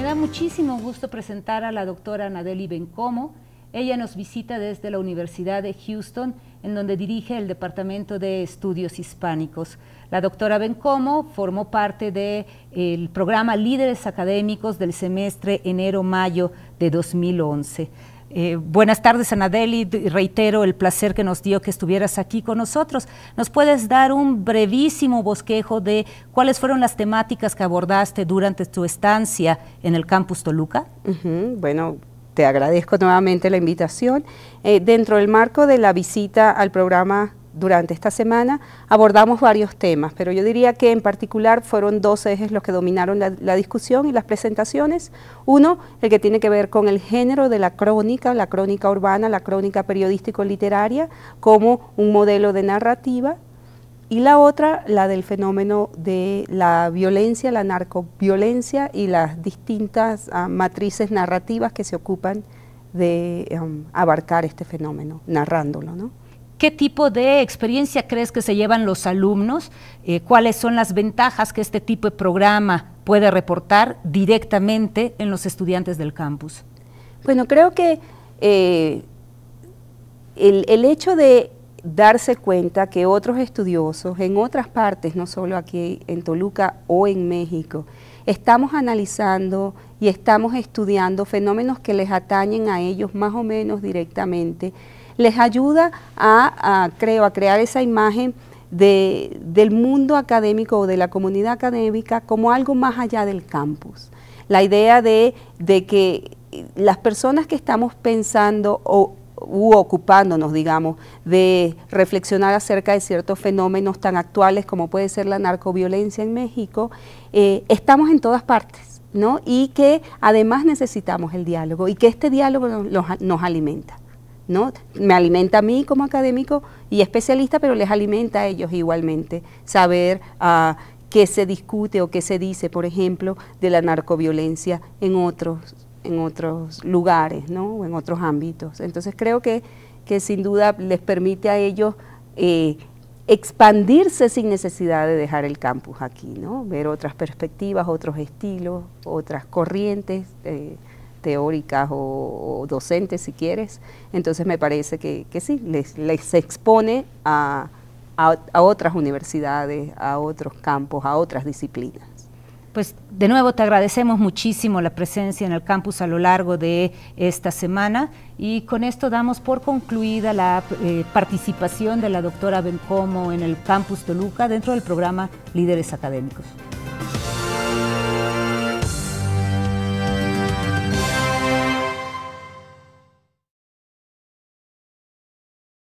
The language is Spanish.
Me da muchísimo gusto presentar a la doctora Nadeli Bencomo. Ella nos visita desde la Universidad de Houston, en donde dirige el Departamento de Estudios Hispánicos. La doctora Bencomo formó parte del programa Líderes Académicos del semestre enero-mayo de 2011. Eh, buenas tardes, Anadeli. Reitero el placer que nos dio que estuvieras aquí con nosotros. ¿Nos puedes dar un brevísimo bosquejo de cuáles fueron las temáticas que abordaste durante tu estancia en el campus Toluca? Bueno, te agradezco nuevamente la invitación. Eh, dentro del marco de la visita al programa durante esta semana abordamos varios temas, pero yo diría que en particular fueron dos ejes los que dominaron la, discusión y las presentaciones. Uno, el que tiene que ver con el género de la crónica, la crónica urbana, la crónica periodístico-literaria, como un modelo de narrativa. Y la otra, la del fenómeno de la violencia, la narcoviolencia y las distintas ah, matrices narrativas que se ocupan de em, abarcar este fenómeno, narrándolo. ¿no? ¿Qué tipo de experiencia crees que se llevan los alumnos? Eh, ¿Cuáles son las ventajas que este tipo de programa puede reportar directamente en los estudiantes del campus? Bueno, creo que eh, el, el hecho de darse cuenta que otros estudiosos en otras partes, no solo aquí en Toluca o en México, estamos analizando y estamos estudiando fenómenos que les atañen a ellos más o menos directamente les ayuda a, creo, a crear esa imagen de, del mundo académico o de la comunidad académica como algo más allá del campus. La idea de, que las personas que estamos pensando o, u ocupándonos, digamos, de reflexionar acerca de ciertos fenómenos tan actuales como puede ser la narcoviolencia en México, eh, estamos en todas partes, ¿no? Y que además necesitamos el diálogo y que este diálogo nos alimenta. ¿no? Me alimenta a mí como académico y especialista, pero les alimenta a ellos igualmente. Saber ah, qué se discute o qué se dice, por ejemplo, de la narcoviolencia en otros, en otros lugares, ¿no? O en otros ámbitos. Entonces creo que, que sin duda les permite a ellos eh, expandirse sin necesidad de dejar el campus aquí, ¿no? Ver otras perspectivas, otros estilos, otras corrientes. Eh, teóricas o, docentes, si quieres. Entonces me parece que, sí, les, expone a, otras universidades, a otros campos, a otras disciplinas. Pues de nuevo te agradecemos muchísimo la presencia en el campus a lo largo de esta semana y con esto damos por concluida la eh, participación de la doctora Bencomo en el campus Toluca dentro del programa Líderes Académicos.